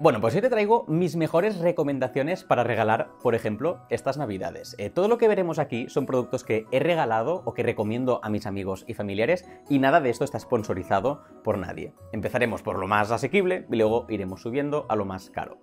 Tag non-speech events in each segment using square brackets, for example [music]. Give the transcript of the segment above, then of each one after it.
Bueno, pues hoy te traigo mis mejores recomendaciones para regalar, por ejemplo, estas navidades. Eh, todo lo que veremos aquí son productos que he regalado o que recomiendo a mis amigos y familiares y nada de esto está sponsorizado por nadie. Empezaremos por lo más asequible y luego iremos subiendo a lo más caro.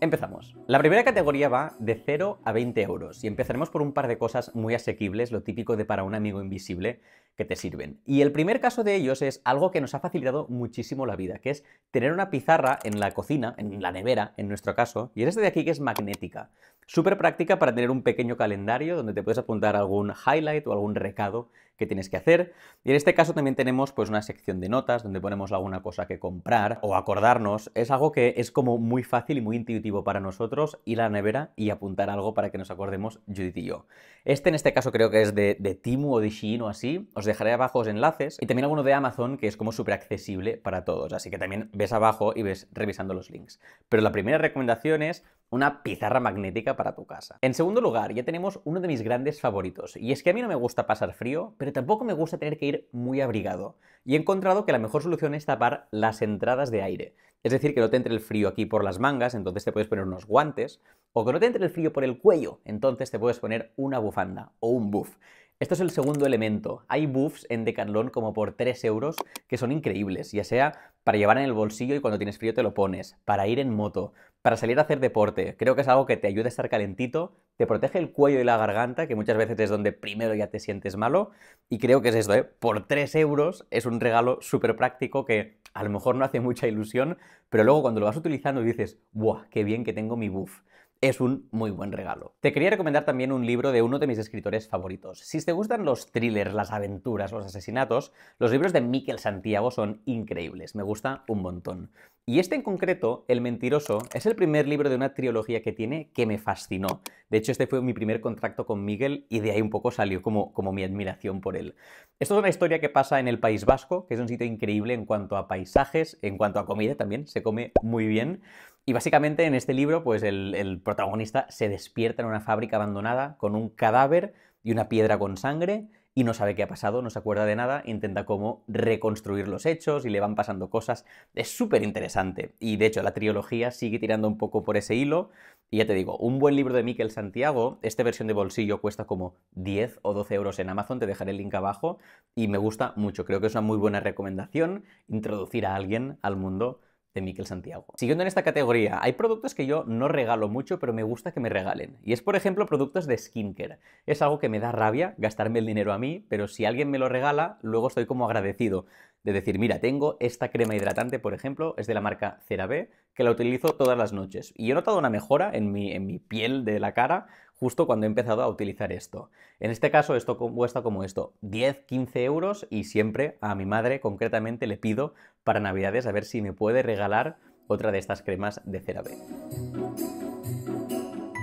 Empezamos. La primera categoría va de 0 a 20 euros y empezaremos por un par de cosas muy asequibles, lo típico de para un amigo invisible, que te sirven. Y el primer caso de ellos es algo que nos ha facilitado muchísimo la vida, que es tener una pizarra en la cocina, en la nevera, en nuestro caso, y es este de aquí que es magnética. Súper práctica para tener un pequeño calendario donde te puedes apuntar algún highlight o algún recado que tienes que hacer. Y en este caso también tenemos pues una sección de notas donde ponemos alguna cosa que comprar o acordarnos. Es algo que es como muy fácil y muy intuitivo para nosotros ir a la nevera y apuntar algo para que nos acordemos Judith y yo. Este en este caso creo que es de, de Timu o de Shein o así dejaré abajo los enlaces y también alguno de Amazon que es como súper accesible para todos, así que también ves abajo y ves revisando los links. Pero la primera recomendación es una pizarra magnética para tu casa. En segundo lugar, ya tenemos uno de mis grandes favoritos, y es que a mí no me gusta pasar frío, pero tampoco me gusta tener que ir muy abrigado, y he encontrado que la mejor solución es tapar las entradas de aire. Es decir, que no te entre el frío aquí por las mangas, entonces te puedes poner unos guantes, o que no te entre el frío por el cuello, entonces te puedes poner una bufanda o un buff. Esto es el segundo elemento. Hay buffs en Decathlon como por 3 euros que son increíbles, ya sea para llevar en el bolsillo y cuando tienes frío te lo pones, para ir en moto, para salir a hacer deporte. Creo que es algo que te ayuda a estar calentito, te protege el cuello y la garganta, que muchas veces es donde primero ya te sientes malo. Y creo que es esto, ¿eh? por 3 euros es un regalo súper práctico que a lo mejor no hace mucha ilusión, pero luego cuando lo vas utilizando dices, ¡buah, qué bien que tengo mi buff! es un muy buen regalo. Te quería recomendar también un libro de uno de mis escritores favoritos. Si te gustan los thrillers, las aventuras, los asesinatos, los libros de Miquel Santiago son increíbles, me gusta un montón. Y este en concreto, El Mentiroso, es el primer libro de una trilogía que tiene que me fascinó. De hecho, este fue mi primer contacto con Miguel y de ahí un poco salió como, como mi admiración por él. Esto es una historia que pasa en el País Vasco, que es un sitio increíble en cuanto a paisajes, en cuanto a comida también, se come muy bien. Y básicamente en este libro, pues el, protagonista se despierta en una fábrica abandonada con un cadáver y una piedra con sangre y no sabe qué ha pasado, no se acuerda de nada, intenta cómo reconstruir los hechos y le van pasando cosas. Es súper interesante. Y de hecho la trilogía sigue tirando un poco por ese hilo. Y ya te digo, un buen libro de Miquel Santiago, esta versión de bolsillo cuesta como 10 o 12 euros en Amazon, te dejaré el link abajo y me gusta mucho. Creo que es una muy buena recomendación introducir a alguien al mundo de Miquel Santiago. Siguiendo en esta categoría, hay productos que yo no regalo mucho, pero me gusta que me regalen. Y es, por ejemplo, productos de skincare. Es algo que me da rabia gastarme el dinero a mí, pero si alguien me lo regala, luego estoy como agradecido de decir, mira, tengo esta crema hidratante, por ejemplo, es de la marca CeraVe, que la utilizo todas las noches. Y he notado una mejora en mi, en mi piel de la cara justo cuando he empezado a utilizar esto. En este caso esto cuesta como esto, 10, 15 euros y siempre a mi madre concretamente le pido para navidades a ver si me puede regalar otra de estas cremas de CeraVe.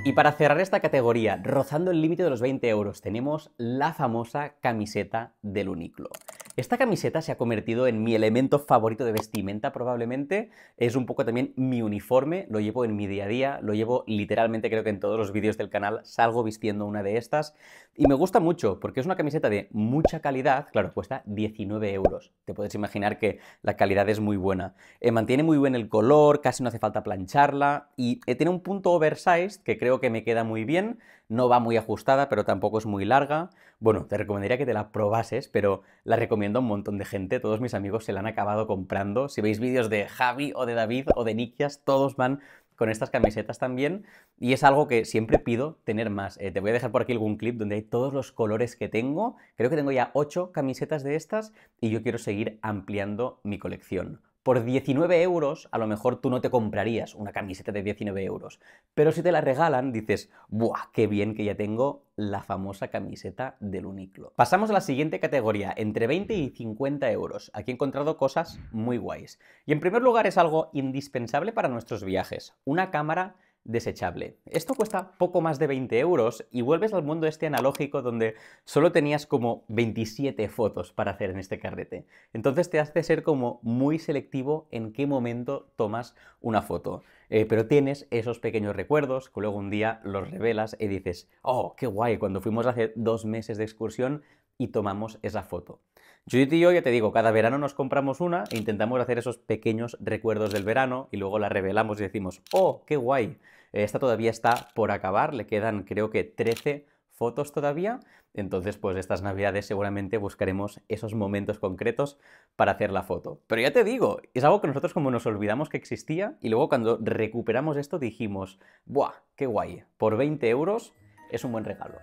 Y para cerrar esta categoría, rozando el límite de los 20 euros, tenemos la famosa camiseta del Uniclo. Esta camiseta se ha convertido en mi elemento favorito de vestimenta probablemente. Es un poco también mi uniforme, lo llevo en mi día a día, lo llevo literalmente creo que en todos los vídeos del canal salgo vistiendo una de estas. Y me gusta mucho porque es una camiseta de mucha calidad, claro, cuesta 19 euros. Te puedes imaginar que la calidad es muy buena. Eh, mantiene muy bien el color, casi no hace falta plancharla y eh, tiene un punto oversized que creo que me queda muy bien no va muy ajustada, pero tampoco es muy larga. Bueno, te recomendaría que te la probases, pero la recomiendo a un montón de gente. Todos mis amigos se la han acabado comprando. Si veis vídeos de Javi o de David o de Nikias, todos van con estas camisetas también y es algo que siempre pido tener más. Eh, te voy a dejar por aquí algún clip donde hay todos los colores que tengo. Creo que tengo ya 8 camisetas de estas y yo quiero seguir ampliando mi colección por 19 euros a lo mejor tú no te comprarías una camiseta de 19 euros, pero si te la regalan dices, ¡buah, qué bien que ya tengo la famosa camiseta del Uniqlo! Pasamos a la siguiente categoría, entre 20 y 50 euros. Aquí he encontrado cosas muy guays. Y en primer lugar es algo indispensable para nuestros viajes, una cámara desechable. Esto cuesta poco más de 20 euros y vuelves al mundo este analógico donde solo tenías como 27 fotos para hacer en este carrete. Entonces te hace ser como muy selectivo en qué momento tomas una foto. Eh, pero tienes esos pequeños recuerdos que luego un día los revelas y dices, oh, qué guay, cuando fuimos hace dos meses de excursión y tomamos esa foto. Judith y yo, ya te digo, cada verano nos compramos una e intentamos hacer esos pequeños recuerdos del verano y luego la revelamos y decimos, oh, qué guay, esta todavía está por acabar, le quedan creo que 13 fotos todavía. Entonces, pues estas navidades seguramente buscaremos esos momentos concretos para hacer la foto. Pero ya te digo, es algo que nosotros como nos olvidamos que existía y luego cuando recuperamos esto dijimos, ¡buah, qué guay! Por 20 euros es un buen regalo.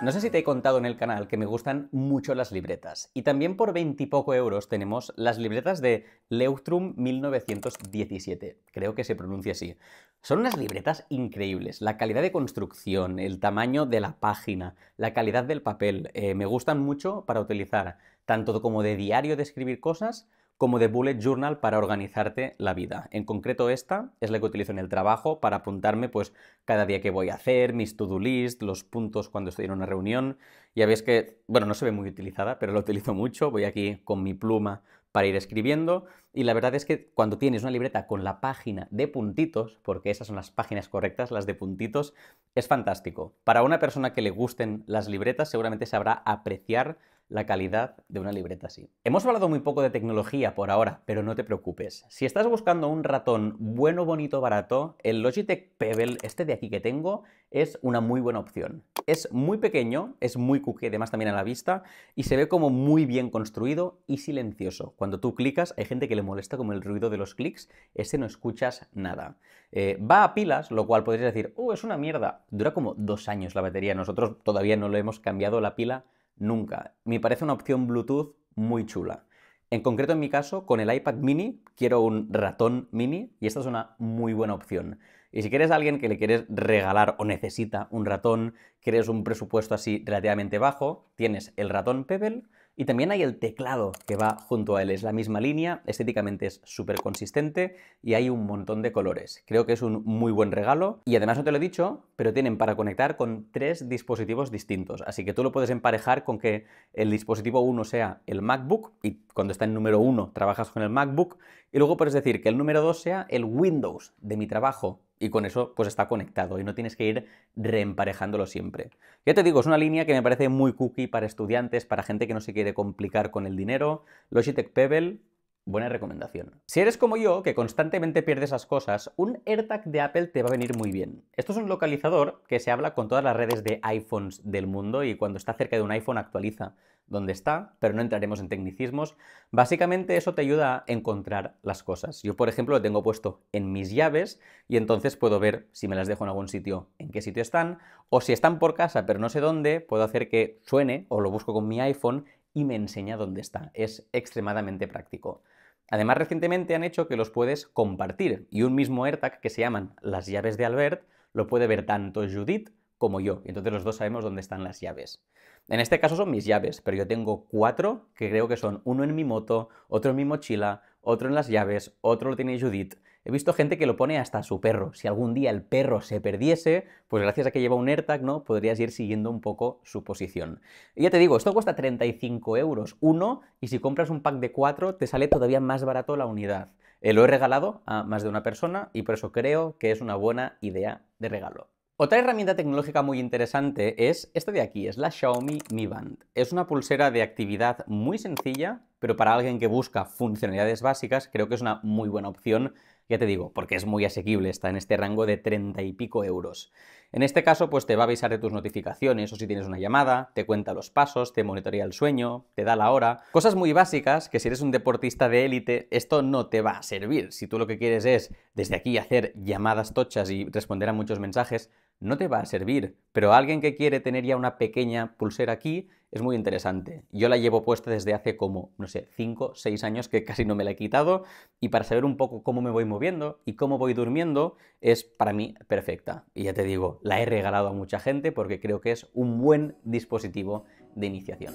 No sé si te he contado en el canal que me gustan mucho las libretas. Y también por 20 y poco euros tenemos las libretas de Leutrum 1917. Creo que se pronuncia así. Son unas libretas increíbles. La calidad de construcción, el tamaño de la página, la calidad del papel. Eh, me gustan mucho para utilizar tanto como de diario de escribir cosas como de bullet journal para organizarte la vida. En concreto esta es la que utilizo en el trabajo para apuntarme pues cada día que voy a hacer, mis to-do list, los puntos cuando estoy en una reunión. Ya veis que, bueno, no se ve muy utilizada, pero la utilizo mucho. Voy aquí con mi pluma para ir escribiendo y la verdad es que cuando tienes una libreta con la página de puntitos, porque esas son las páginas correctas, las de puntitos, es fantástico. Para una persona que le gusten las libretas seguramente sabrá apreciar la calidad de una libreta así. Hemos hablado muy poco de tecnología por ahora, pero no te preocupes. Si estás buscando un ratón bueno, bonito, barato, el Logitech Pebble, este de aquí que tengo, es una muy buena opción. Es muy pequeño, es muy cookie, además también a la vista, y se ve como muy bien construido y silencioso. Cuando tú clicas, hay gente que le molesta como el ruido de los clics, ese no escuchas nada. Eh, va a pilas, lo cual podrías decir, oh, es una mierda. Dura como dos años la batería, nosotros todavía no lo hemos cambiado la pila nunca. Me parece una opción Bluetooth muy chula. En concreto, en mi caso, con el iPad mini, quiero un ratón mini y esta es una muy buena opción. Y si quieres a alguien que le quieres regalar o necesita un ratón, quieres un presupuesto así relativamente bajo, tienes el ratón Pebble y también hay el teclado que va junto a él, es la misma línea, estéticamente es súper consistente y hay un montón de colores. Creo que es un muy buen regalo y además no te lo he dicho, pero tienen para conectar con tres dispositivos distintos, así que tú lo puedes emparejar con que el dispositivo 1 sea el MacBook y cuando está en número 1 trabajas con el MacBook y luego puedes decir que el número 2 sea el Windows de mi trabajo y con eso pues está conectado y no tienes que ir reemparejándolo siempre. Ya te digo, es una línea que me parece muy cookie para estudiantes, para gente que no se quiere complicar con el dinero. Logitech Pebble, buena recomendación. Si eres como yo, que constantemente pierdes esas cosas, un AirTag de Apple te va a venir muy bien. Esto es un localizador que se habla con todas las redes de iPhones del mundo y cuando está cerca de un iPhone actualiza dónde está, pero no entraremos en tecnicismos. Básicamente eso te ayuda a encontrar las cosas. Yo, por ejemplo, lo tengo puesto en mis llaves y entonces puedo ver si me las dejo en algún sitio, en qué sitio están, o si están por casa pero no sé dónde, puedo hacer que suene o lo busco con mi iPhone y me enseña dónde está. Es extremadamente práctico. Además, recientemente han hecho que los puedes compartir y un mismo AirTag que se llaman las llaves de Albert lo puede ver tanto Judith como yo. Y entonces los dos sabemos dónde están las llaves. En este caso son mis llaves, pero yo tengo cuatro que creo que son uno en mi moto, otro en mi mochila, otro en las llaves, otro lo tiene Judith. He visto gente que lo pone hasta su perro. Si algún día el perro se perdiese, pues gracias a que lleva un AirTag, ¿no? Podrías ir siguiendo un poco su posición. Y ya te digo, esto cuesta 35 euros uno, y si compras un pack de cuatro, te sale todavía más barato la unidad. Eh, lo he regalado a más de una persona y por eso creo que es una buena idea de regalo. Otra herramienta tecnológica muy interesante es esta de aquí, es la Xiaomi Mi Band. Es una pulsera de actividad muy sencilla, pero para alguien que busca funcionalidades básicas creo que es una muy buena opción ya te digo, porque es muy asequible, está en este rango de 30 y pico euros. En este caso, pues te va a avisar de tus notificaciones o si tienes una llamada, te cuenta los pasos, te monitorea el sueño, te da la hora. Cosas muy básicas que si eres un deportista de élite, esto no te va a servir. Si tú lo que quieres es desde aquí hacer llamadas tochas y responder a muchos mensajes, no te va a servir. Pero alguien que quiere tener ya una pequeña pulsera aquí, es muy interesante. Yo la llevo puesta desde hace como, no sé, 5, 6 años que casi no me la he quitado y para saber un poco cómo me voy moviendo y cómo voy durmiendo es para mí perfecta. Y ya te digo, la he regalado a mucha gente porque creo que es un buen dispositivo de iniciación.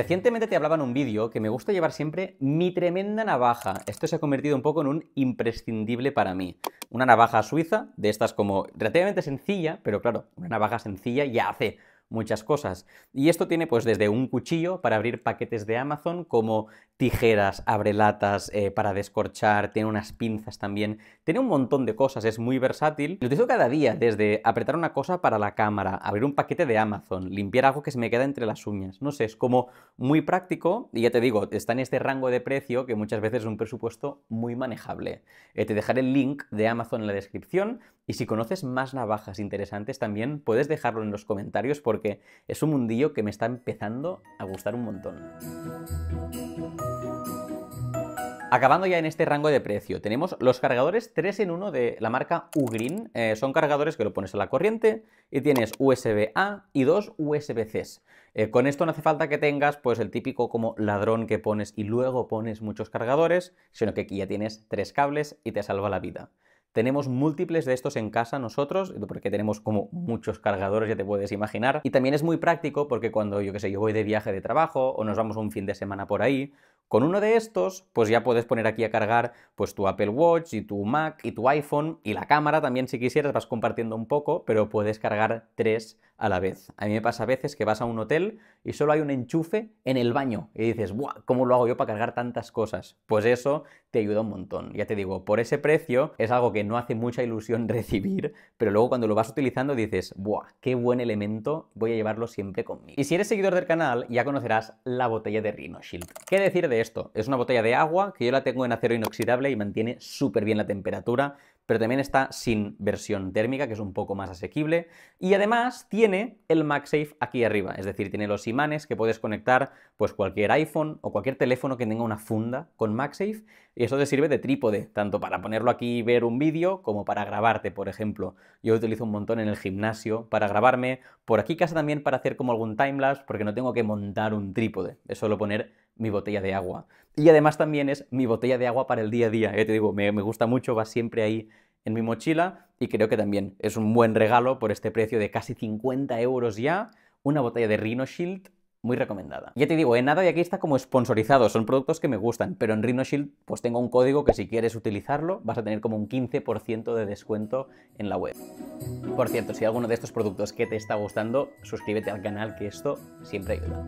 Recientemente te hablaba en un vídeo que me gusta llevar siempre mi tremenda navaja. Esto se ha convertido un poco en un imprescindible para mí. Una navaja suiza, de estas como relativamente sencilla, pero claro, una navaja sencilla ya hace muchas cosas. Y esto tiene pues desde un cuchillo para abrir paquetes de Amazon como tijeras, abrelatas eh, para descorchar, tiene unas pinzas también, tiene un montón de cosas, es muy versátil. Lo utilizo cada día, desde apretar una cosa para la cámara, abrir un paquete de Amazon, limpiar algo que se me queda entre las uñas. No sé, es como muy práctico y ya te digo, está en este rango de precio que muchas veces es un presupuesto muy manejable. Eh, te dejaré el link de Amazon en la descripción y si conoces más navajas interesantes también puedes dejarlo en los comentarios porque porque es un mundillo que me está empezando a gustar un montón. Acabando ya en este rango de precio, tenemos los cargadores 3 en 1 de la marca Ugreen. Eh, son cargadores que lo pones a la corriente y tienes USB-A y dos usb c eh, con esto no hace falta que tengas pues el típico como ladrón que pones y luego pones muchos cargadores, sino que aquí ya tienes tres cables y te salva la vida. Tenemos múltiples de estos en casa nosotros, porque tenemos como muchos cargadores, ya te puedes imaginar. Y también es muy práctico porque cuando, yo que sé, yo voy de viaje de trabajo o nos vamos un fin de semana por ahí, con uno de estos, pues ya puedes poner aquí a cargar pues tu Apple Watch y tu Mac y tu iPhone y la cámara también si quisieras, vas compartiendo un poco, pero puedes cargar tres a la vez. A mí me pasa a veces que vas a un hotel y solo hay un enchufe en el baño y dices, Buah, ¿cómo lo hago yo para cargar tantas cosas? Pues eso te ayuda un montón. Ya te digo, por ese precio es algo que no hace mucha ilusión [laughs] recibir, pero luego cuando lo vas utilizando dices, Buah, qué buen elemento, voy a llevarlo siempre conmigo. Y si eres seguidor del canal, ya conocerás la botella de Rhino Shield. ¿Qué decir de esto. Es una botella de agua que yo la tengo en acero inoxidable y mantiene súper bien la temperatura, pero también está sin versión térmica, que es un poco más asequible. Y además tiene el MagSafe aquí arriba, es decir, tiene los imanes que puedes conectar pues cualquier iPhone o cualquier teléfono que tenga una funda con MagSafe. Y eso te sirve de trípode, tanto para ponerlo aquí y ver un vídeo como para grabarte, por ejemplo. Yo utilizo un montón en el gimnasio para grabarme, por aquí casa también para hacer como algún timelapse, porque no tengo que montar un trípode, es solo poner mi botella de agua. Y además también es mi botella de agua para el día a día. Ya ¿eh? te digo, me, me gusta mucho, va siempre ahí en mi mochila y creo que también es un buen regalo por este precio de casi 50 euros ya, una botella de Rhino Shield muy recomendada. Ya te digo, en nada y aquí está como sponsorizado, son productos que me gustan, pero en RhinoShield pues tengo un código que si quieres utilizarlo vas a tener como un 15% de descuento en la web. Por cierto, si alguno de estos productos que te está gustando, suscríbete al canal que esto siempre ayuda.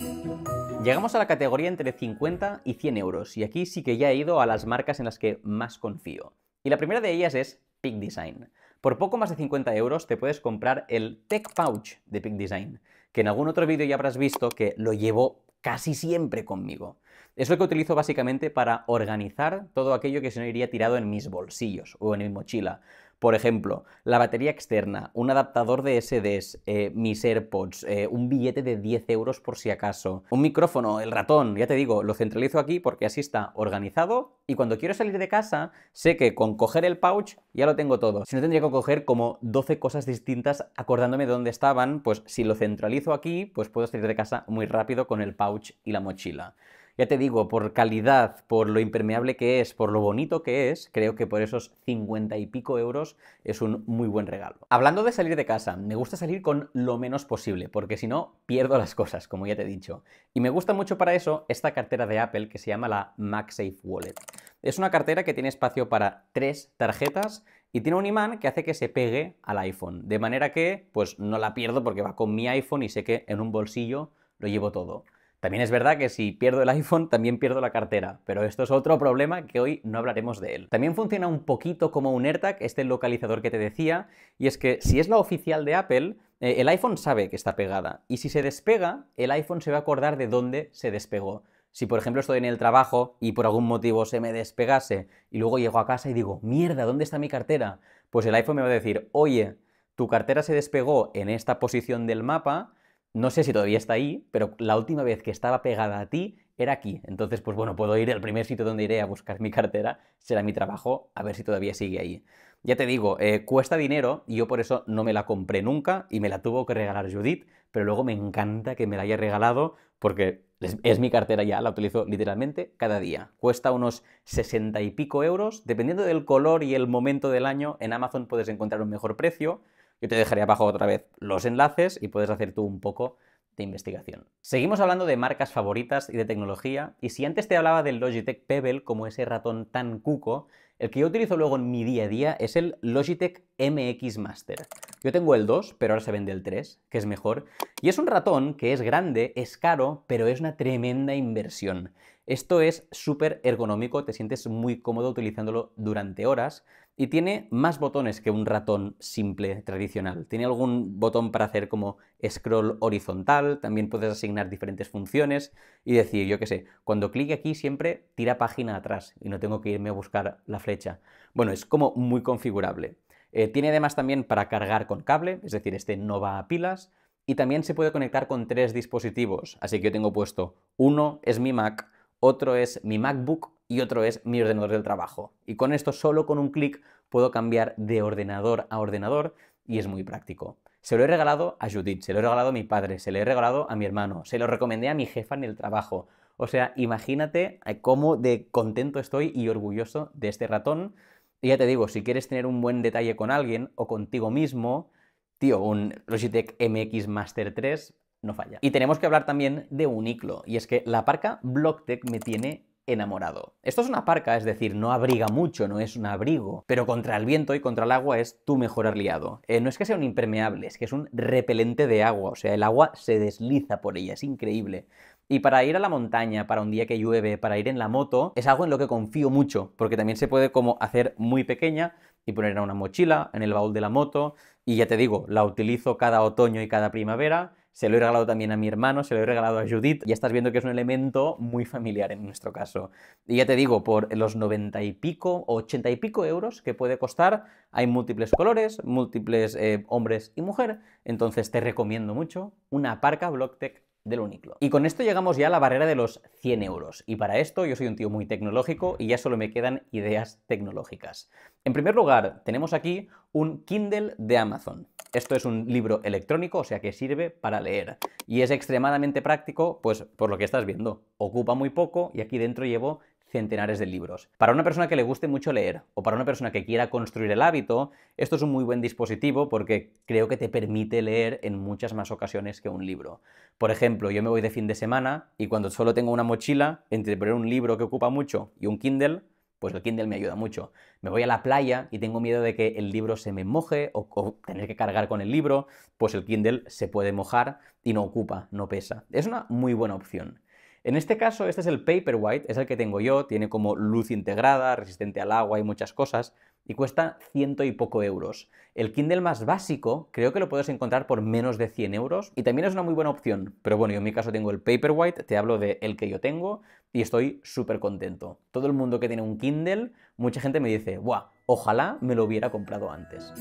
Llegamos a la categoría entre 50 y 100 euros y aquí sí que ya he ido a las marcas en las que más confío. Y la primera de ellas es Peak Design. Por poco más de 50 euros te puedes comprar el Tech Pouch de Peak Design que en algún otro vídeo ya habrás visto que lo llevo casi siempre conmigo. Es lo que utilizo básicamente para organizar todo aquello que se no iría tirado en mis bolsillos o en mi mochila. Por ejemplo, la batería externa, un adaptador de SDs, eh, mis AirPods, eh, un billete de 10 euros por si acaso, un micrófono, el ratón, ya te digo, lo centralizo aquí porque así está organizado y cuando quiero salir de casa sé que con coger el pouch ya lo tengo todo. Si no tendría que coger como 12 cosas distintas acordándome de dónde estaban, pues si lo centralizo aquí, pues puedo salir de casa muy rápido con el pouch y la mochila ya te digo, por calidad, por lo impermeable que es, por lo bonito que es, creo que por esos 50 y pico euros es un muy buen regalo. Hablando de salir de casa, me gusta salir con lo menos posible, porque si no, pierdo las cosas, como ya te he dicho. Y me gusta mucho para eso esta cartera de Apple que se llama la MagSafe Wallet. Es una cartera que tiene espacio para tres tarjetas y tiene un imán que hace que se pegue al iPhone. De manera que, pues no la pierdo porque va con mi iPhone y sé que en un bolsillo lo llevo todo. También es verdad que si pierdo el iPhone, también pierdo la cartera, pero esto es otro problema que hoy no hablaremos de él. También funciona un poquito como un AirTag, este localizador que te decía, y es que si es la oficial de Apple, eh, el iPhone sabe que está pegada, y si se despega, el iPhone se va a acordar de dónde se despegó. Si, por ejemplo, estoy en el trabajo y por algún motivo se me despegase y luego llego a casa y digo, mierda, ¿dónde está mi cartera? Pues el iPhone me va a decir, oye, tu cartera se despegó en esta posición del mapa, no sé si todavía está ahí, pero la última vez que estaba pegada a ti era aquí. Entonces, pues bueno, puedo ir al primer sitio donde iré a buscar mi cartera, será mi trabajo, a ver si todavía sigue ahí. Ya te digo, eh, cuesta dinero y yo por eso no me la compré nunca y me la tuvo que regalar Judith, pero luego me encanta que me la haya regalado porque es, es mi cartera ya, la utilizo literalmente cada día. Cuesta unos 60 y pico euros, dependiendo del color y el momento del año, en Amazon puedes encontrar un mejor precio yo te dejaré abajo otra vez los enlaces y puedes hacer tú un poco de investigación. Seguimos hablando de marcas favoritas y de tecnología, y si antes te hablaba del Logitech Pebble como ese ratón tan cuco, el que yo utilizo luego en mi día a día es el Logitech MX Master. Yo tengo el 2, pero ahora se vende el 3, que es mejor, y es un ratón que es grande, es caro, pero es una tremenda inversión. Esto es súper ergonómico, te sientes muy cómodo utilizándolo durante horas, y tiene más botones que un ratón simple tradicional. Tiene algún botón para hacer como scroll horizontal, también puedes asignar diferentes funciones y decir, yo qué sé, cuando clic aquí siempre tira página atrás y no tengo que irme a buscar la flecha. Bueno, es como muy configurable. Eh, tiene además también para cargar con cable, es decir, este no va a pilas. Y también se puede conectar con tres dispositivos, así que yo tengo puesto uno es mi Mac, otro es mi MacBook y otro es mi ordenador del trabajo. Y con esto solo con un clic puedo cambiar de ordenador a ordenador y es muy práctico. Se lo he regalado a Judith, se lo he regalado a mi padre, se lo he regalado a mi hermano, se lo recomendé a mi jefa en el trabajo. O sea, imagínate eh, cómo de contento estoy y orgulloso de este ratón. Y ya te digo, si quieres tener un buen detalle con alguien o contigo mismo, tío, un Logitech MX Master 3 no falla. Y tenemos que hablar también de un Uniclo, y es que la parca Blocktech me tiene enamorado. Esto es una parca, es decir, no abriga mucho, no es un abrigo, pero contra el viento y contra el agua es tu mejor aliado. Eh, no es que sea un impermeable, es que es un repelente de agua, o sea, el agua se desliza por ella, es increíble. Y para ir a la montaña, para un día que llueve, para ir en la moto, es algo en lo que confío mucho, porque también se puede como hacer muy pequeña y poner en una mochila, en el baúl de la moto, y ya te digo, la utilizo cada otoño y cada primavera, se lo he regalado también a mi hermano, se lo he regalado a Judith, Ya estás viendo que es un elemento muy familiar en nuestro caso. Y ya te digo, por los 90 y pico, 80 y pico euros que puede costar, hay múltiples colores, múltiples eh, hombres y mujer, entonces te recomiendo mucho una parca Blocktech del Uniqlo. Y con esto llegamos ya a la barrera de los 100 euros. Y para esto yo soy un tío muy tecnológico y ya solo me quedan ideas tecnológicas. En primer lugar, tenemos aquí un Kindle de Amazon. Esto es un libro electrónico, o sea que sirve para leer. Y es extremadamente práctico, pues por lo que estás viendo. Ocupa muy poco y aquí dentro llevo centenares de libros. Para una persona que le guste mucho leer o para una persona que quiera construir el hábito, esto es un muy buen dispositivo porque creo que te permite leer en muchas más ocasiones que un libro. Por ejemplo, yo me voy de fin de semana y cuando solo tengo una mochila, entre poner un libro que ocupa mucho y un Kindle, pues el Kindle me ayuda mucho. Me voy a la playa y tengo miedo de que el libro se me moje o, o, tener que cargar con el libro, pues el Kindle se puede mojar y no ocupa, no pesa. Es una muy buena opción. En este caso, este es el Paperwhite, es el que tengo yo, tiene como luz integrada, resistente al agua y muchas cosas, y cuesta ciento y poco euros. El Kindle más básico creo que lo puedes encontrar por menos de 100 euros y también es una muy buena opción, pero bueno, yo en mi caso tengo el Paperwhite, te hablo de el que yo tengo y estoy súper contento. Todo el mundo que tiene un Kindle, mucha gente me dice, ¡buah! Ojalá me lo hubiera comprado antes.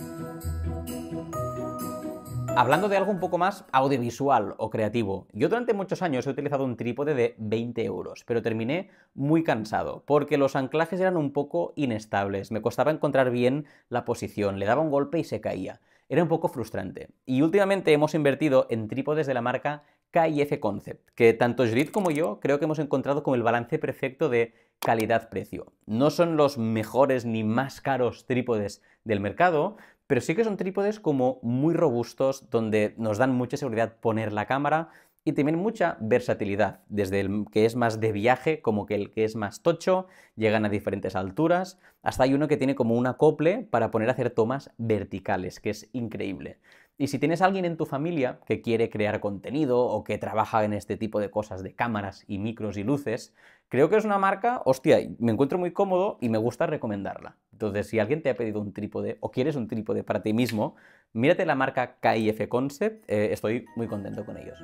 Hablando de algo un poco más audiovisual o creativo, yo durante muchos años he utilizado un trípode de 20 euros, pero terminé muy cansado, porque los anclajes eran un poco inestables, me costaba encontrar bien la posición, le daba un golpe y se caía. Era un poco frustrante. Y últimamente hemos invertido en trípodes de la marca K&F Concept, que tanto Judith como yo creo que hemos encontrado como el balance perfecto de calidad-precio. No son los mejores ni más caros trípodes del mercado, pero sí que son trípodes como muy robustos, donde nos dan mucha seguridad poner la cámara y también mucha versatilidad, desde el que es más de viaje como que el que es más tocho, llegan a diferentes alturas, hasta hay uno que tiene como un acople para poner a hacer tomas verticales, que es increíble. Y si tienes alguien en tu familia que quiere crear contenido o que trabaja en este tipo de cosas de cámaras y micros y luces, creo que es una marca, hostia, me encuentro muy cómodo y me gusta recomendarla. Entonces, si alguien te ha pedido un trípode o quieres un trípode para ti mismo, mírate la marca KIF Concept, eh, estoy muy contento con ellos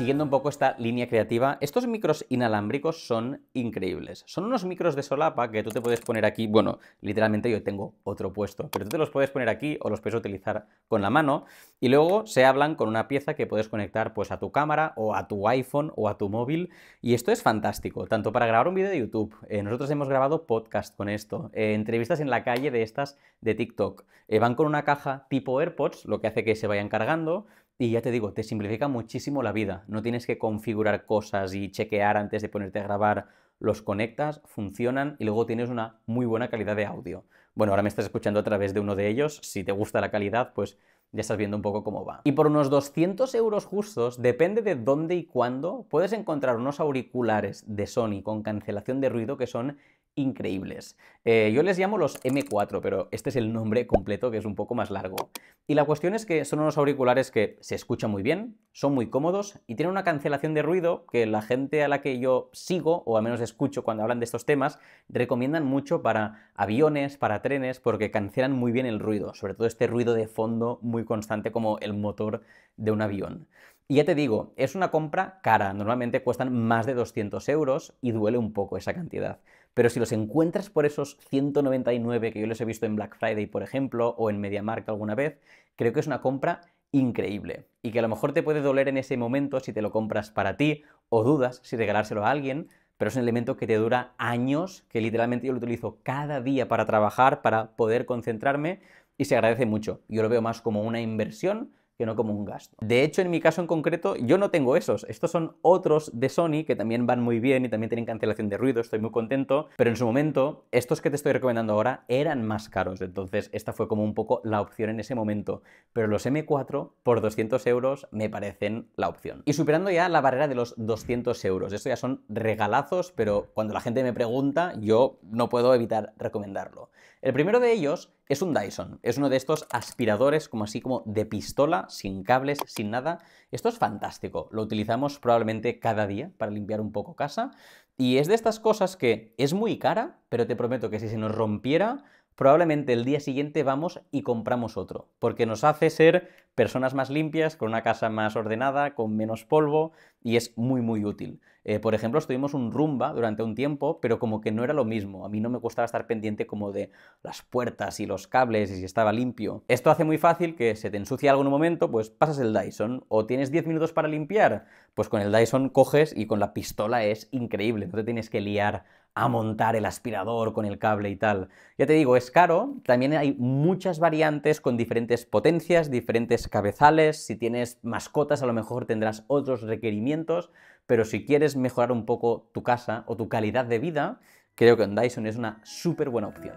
siguiendo un poco esta línea creativa, estos micros inalámbricos son increíbles. Son unos micros de solapa que tú te puedes poner aquí, bueno, literalmente yo tengo otro puesto, pero tú te los puedes poner aquí o los puedes utilizar con la mano y luego se hablan con una pieza que puedes conectar pues a tu cámara o a tu iPhone o a tu móvil y esto es fantástico, tanto para grabar un vídeo de YouTube, eh, nosotros hemos grabado podcast con esto, eh, entrevistas en la calle de estas de TikTok, eh, van con una caja tipo AirPods, lo que hace que se vayan cargando, y ya te digo, te simplifica muchísimo la vida. No tienes que configurar cosas y chequear antes de ponerte a grabar. Los conectas, funcionan y luego tienes una muy buena calidad de audio. Bueno, ahora me estás escuchando a través de uno de ellos. Si te gusta la calidad, pues ya estás viendo un poco cómo va. Y por unos 200 euros justos, depende de dónde y cuándo, puedes encontrar unos auriculares de Sony con cancelación de ruido que son increíbles. Eh, yo les llamo los M4, pero este es el nombre completo que es un poco más largo. Y la cuestión es que son unos auriculares que se escuchan muy bien, son muy cómodos y tienen una cancelación de ruido que la gente a la que yo sigo, o al menos escucho cuando hablan de estos temas, recomiendan mucho para aviones, para trenes, porque cancelan muy bien el ruido, sobre todo este ruido de fondo muy constante como el motor de un avión. Y ya te digo, es una compra cara, normalmente cuestan más de 200 euros y duele un poco esa cantidad. Pero si los encuentras por esos 199 que yo les he visto en Black Friday, por ejemplo, o en MediaMarkt alguna vez, creo que es una compra increíble y que a lo mejor te puede doler en ese momento si te lo compras para ti o dudas si regalárselo a alguien, pero es un elemento que te dura años, que literalmente yo lo utilizo cada día para trabajar, para poder concentrarme y se agradece mucho. Yo lo veo más como una inversión que no como un gasto. De hecho, en mi caso en concreto, yo no tengo esos. Estos son otros de Sony que también van muy bien y también tienen cancelación de ruido, estoy muy contento, pero en su momento, estos que te estoy recomendando ahora eran más caros, entonces esta fue como un poco la opción en ese momento, pero los M4 por 200 euros me parecen la opción. Y superando ya la barrera de los 200 euros, esto ya son regalazos, pero cuando la gente me pregunta, yo no puedo evitar recomendarlo. El primero de ellos es un Dyson, es uno de estos aspiradores como así como de pistola, sin cables, sin nada. Esto es fantástico, lo utilizamos probablemente cada día para limpiar un poco casa y es de estas cosas que es muy cara, pero te prometo que si se nos rompiera probablemente el día siguiente vamos y compramos otro, porque nos hace ser personas más limpias, con una casa más ordenada, con menos polvo, y es muy, muy útil. Eh, por ejemplo, estuvimos un rumba durante un tiempo, pero como que no era lo mismo. A mí no me costaba estar pendiente como de las puertas y los cables y si estaba limpio. Esto hace muy fácil que se te ensucie algún momento, pues pasas el Dyson. O tienes 10 minutos para limpiar, pues con el Dyson coges y con la pistola es increíble. No te tienes que liar a montar el aspirador con el cable y tal. Ya te digo, es caro, también hay muchas variantes con diferentes potencias, diferentes cabezales, si tienes mascotas a lo mejor tendrás otros requerimientos, pero si quieres mejorar un poco tu casa o tu calidad de vida, creo que un Dyson es una súper buena opción.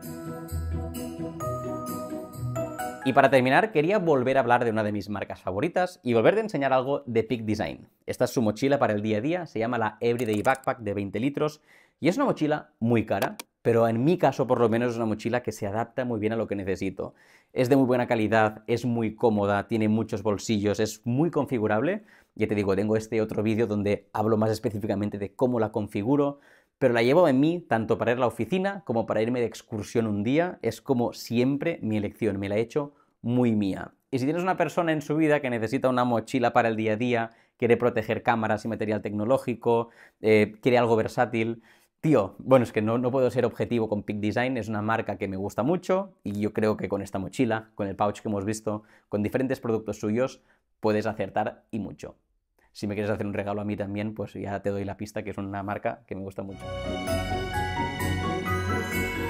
Y para terminar, quería volver a hablar de una de mis marcas favoritas y volver a enseñar algo de Peak Design. Esta es su mochila para el día a día, se llama la Everyday Backpack de 20 litros y es una mochila muy cara, pero en mi caso por lo menos es una mochila que se adapta muy bien a lo que necesito. Es de muy buena calidad, es muy cómoda, tiene muchos bolsillos, es muy configurable. Ya te digo, tengo este otro vídeo donde hablo más específicamente de cómo la configuro, pero la llevo en mí tanto para ir a la oficina como para irme de excursión un día. Es como siempre mi elección, me la he hecho muy mía. Y si tienes una persona en su vida que necesita una mochila para el día a día, quiere proteger cámaras y material tecnológico, eh, quiere algo versátil, Tío, bueno, es que no, puedo ser objetivo con Peak Design, es una marca que me gusta mucho y yo creo que con esta mochila, con el pouch que hemos visto, con diferentes productos suyos, puedes acertar y mucho. Si me quieres hacer un regalo a mí también, pues ya te doy la pista que es una marca que me gusta mucho.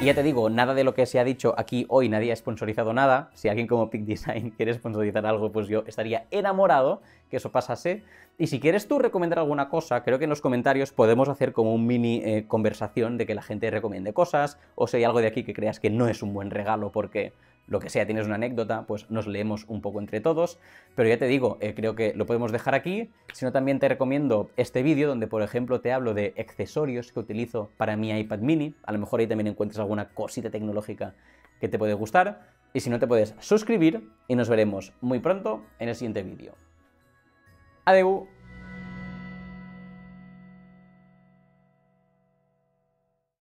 Y ya te digo, nada de lo que se ha dicho aquí hoy, nadie ha sponsorizado nada. Si alguien como Pink Design [laughs] quiere sponsorizar algo, pues yo estaría enamorado que eso pasase. Y si quieres tú recomendar alguna cosa, creo que en los comentarios podemos hacer como un mini eh, conversación de que la gente recomiende cosas, o si hay algo de aquí que creas que no es un buen regalo porque lo que sea, tienes una anécdota, pues nos leemos un poco entre todos. Pero ya te digo, eh, creo que lo podemos dejar aquí, sino también te recomiendo este vídeo donde, por ejemplo, te hablo de accesorios que utilizo para mi iPad mini. A lo mejor ahí también encuentras alguna cosita tecnológica que te puede gustar. Y si no, te puedes suscribir y nos veremos muy pronto en el siguiente vídeo. Adeu.